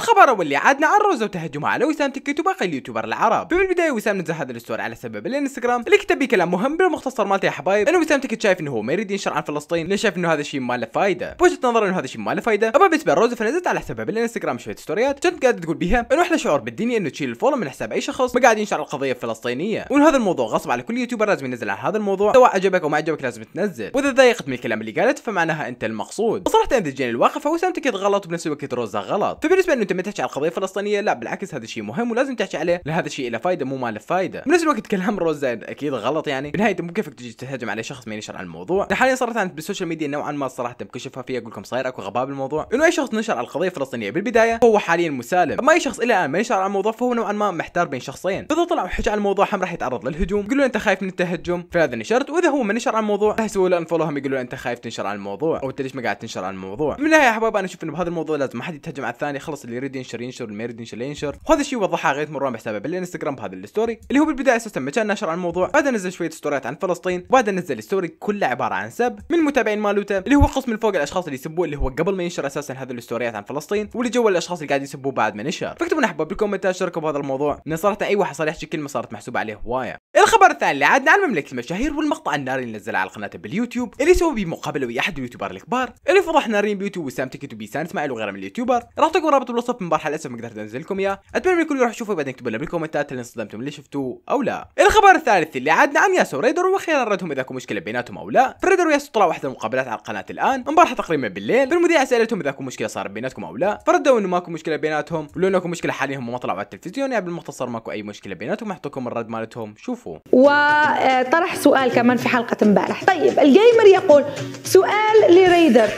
الخبر الاول اللي عادنا عن روزا وتهجمها على وسام تكي وباقي اليوتيوبر العرب فبالبدايه وسام نزل هذا الستوري على سبب الانستغرام اللي كتب بيه كلام مهم بالمختصر مالته يا حبايب انه وسام تيك شايف انه هو ما يريد ينشر عن فلسطين لان شايف انه هذا الشيء ما له فائده بوجهه نظر انه هذا الشيء ما له فائده اما بالنسبه لروزا فنزلت على حسابها بالانستغرام شويه ستوريات كنت قاعده تقول بها انه احلى شعور بالدنيا انه تشيل الفولو من حساب اي شخص ما قاعد ينشر القضيه الفلسطينيه وان هذا الموضوع غصب على كل يوتيوبر لازم ينزل عن هذا الموضوع سواء عجبك او ما عجبك لازم تنزل واذا ضايقت من الكلام اللي قالته فمعناها انت المقصود وصراحه انت جينا الواقفه وسام تيك غلط وبنفس الوقت روزا غلط فبالنسبه انه انت ما تحكي على القضيه الفلسطينيه لا بالعكس هذا الشيء مهم ولازم تحكي عليه لهذا الشيء له فائده مو ما له فائده بنفس الوقت كلام روز اكيد غلط يعني بنهايه مو كيفك تجي تهاجم على شخص ما ينشر عن الموضوع حاليا صارت عن بالسوشيال ميديا نوعا ما صراحه بكل شفافيه اقول لكم صاير اكو غباء بالموضوع انه اي شخص نشر على القضيه الفلسطينيه بالبدايه هو حاليا مسالم اما اي شخص الى الان ما ينشر على الموضوع فهو نوعا ما محتار بين شخصين اذا طلع وحكى على الموضوع هم راح يتعرض للهجوم يقولون انت خايف من التهجم فاذا نشرت واذا هو ما نشر على الموضوع راح يسوي له انفولو هم يقولون انت خايف تنشر على الموضوع او انت ليش ما قاعد تنشر على الموضوع من النهايه يا حبايب انا اشوف انه بهذا الموضوع لازم ما حد يتهجم على الثاني خلص اللي يريد ينشر ينشر واللي ما يريد ينشر ينشر وهذا الشيء وضحها غيث مروان بحسابه بالانستغرام بهذا الستوري اللي هو بالبدايه اساسا ما كان ناشر عن الموضوع بعدها نزل شويه ستوريات عن فلسطين وبعدها نزل ستوري كله عباره عن سب من المتابعين مالوته اللي هو قسم من فوق الاشخاص اللي يسبوه اللي هو قبل ما ينشر اساسا هذه الستوريات عن فلسطين واللي جوا الاشخاص اللي قاعد يسبوه بعد ما نشر فاكتبوا احباب بالكومنتات شاركوا بهذا الموضوع لان صراحه اي واحد صار يحكي كلمه صارت محسوبه عليه هوايه الخبر الثاني اللي عدنا عن مملكه المشاهير والمقطع الناري اللي نزله على قناته باليوتيوب اللي سوى بيه مقابله ويا احد اليوتيوبر الكبار اللي فضح نارين بيوتيوب وسام تيكت وبيسان اسماعيل وغيره من اليوتيوبر راح تكون رابط بالوصف بالوصف من بار حلقه ما قدرت انزل لكم اياه اتمنى انكم يروحوا يشوفه بعدين اكتبوا لنا بالكومنتات هل انصدمتم اللي شفتوه او لا الخبر الثالث اللي عادنا عن ياسو ريدر واخيرا ردهم اذا اكو مشكله بيناتهم او لا فريدر وياسو طلعوا واحده من المقابلات على القناه الان امبارح تقريبا بالليل فالمذيعه سالتهم اذا اكو مشكله صارت بيناتكم او لا فردوا انه ماكو مشكله بيناتهم ولو انكم مشكله حاليا هم ما طلعوا على التلفزيون يعني بالمختصر ماكو اي مشكله بيناتهم احطكم الرد مالتهم شوفوا وطرح سؤال كمان في حلقه امبارح طيب الجيمر يقول سؤال لريدر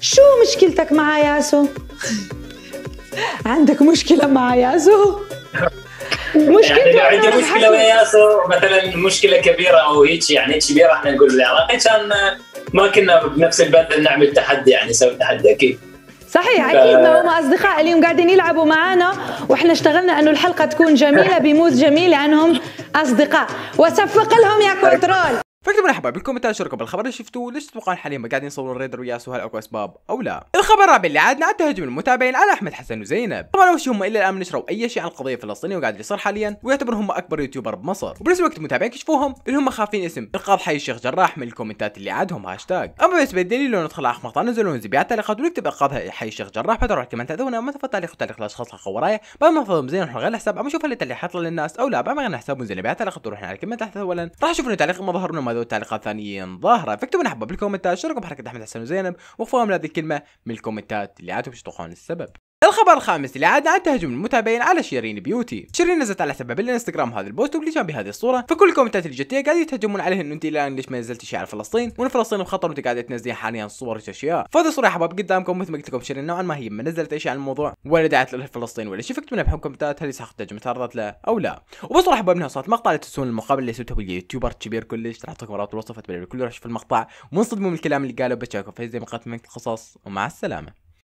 شو مشكلتك مع ياسو عندك مشكله مع ياسو مشكلة يعني لو عندي مشكله مع ياسو مثلا مشكله كبيره او هيك يعني كبيره احنا نقول بالعراقي يعني كان ما كنا بنفس البلد نعمل تحدي يعني نسوي تحدي اكيد صحيح اكيد ما هم اصدقاء اليوم قاعدين يلعبوا معنا واحنا اشتغلنا انه الحلقه تكون جميله بموز جميل لانهم اصدقاء وصفق لهم يا كنترول فاكتبوا مرحبا بالكومنتات شاركوا بالخبر اللي شفتوه ليش تتوقعون حاليا ما قاعدين يصورون ريدر وياس وهل اكو اسباب او لا الخبر الرابع اللي عادنا عاد تهجم المتابعين على احمد حسن وزينب طبعا اول شيء هم الا الان ما نشروا اي شيء عن القضيه الفلسطينيه وقاعد اللي حاليا ويعتبرون هم اكبر يوتيوبر بمصر وبنفس الوقت المتابعين كشفوهم اللي هم خافين اسم انقاذ حي الشيخ جراح من الكومنتات اللي عادهم هاشتاج اما بالنسبه للدليل لو ندخل على مقطع نزلوا بيع التعليقات ونكتب انقاذ حي الشيخ جراح فتروح كمان تعذونا ما تفضل تعليق وتعليق الاشخاص اللي ورايا بعد ما نفضل زين نروح غير الحساب اما نشوف اللي التعليق للناس او لا بعد ما غير الحساب ونزل بيع التعليقات وروحنا على كلمه تحت اولا راح اشوف انه تعليق ما ظهر انه ما هذا تعليقات ثانيين ظاهره فاكتبوا لنا حبه بالكومنتات شاركوا بحركه احمد حسن وزينب من لهذه الكلمه من الكومنتات اللي عادوا يشطحون السبب الخبر الخامس اللي عاد عن تهجم المتابعين على شيرين بيوتي شيرين نزلت على سبب الانستغرام هذا البوست واللي كان بهذه الصوره فكل الكومنتات الجتيه قاعد يتهجمون عليه انه انت الان ليش ما نزلت شيء على فلسطين وان فلسطين بخطر وانت قاعده تنزلين حاليا صور واشياء فهذه الصوره يا حباب قدامكم مثل ما قلت لكم شيرين نوعا ما هي ما نزلت اي شيء عن الموضوع ولا دعت له فلسطين ولا شيء منها بحكم كومنتات هل يسحق تهجم تعرضت له او لا وبصراحه يا حباب انها صارت مقطع لتسون المقابله اللي سويتها باليوتيوبر الكبير كلش راح احطكم الوصف اتمنى الكل راح يشوف المقطع منصدم من الكلام اللي قاله بتشاكم في زي مقاطع من القصص ومع السلامه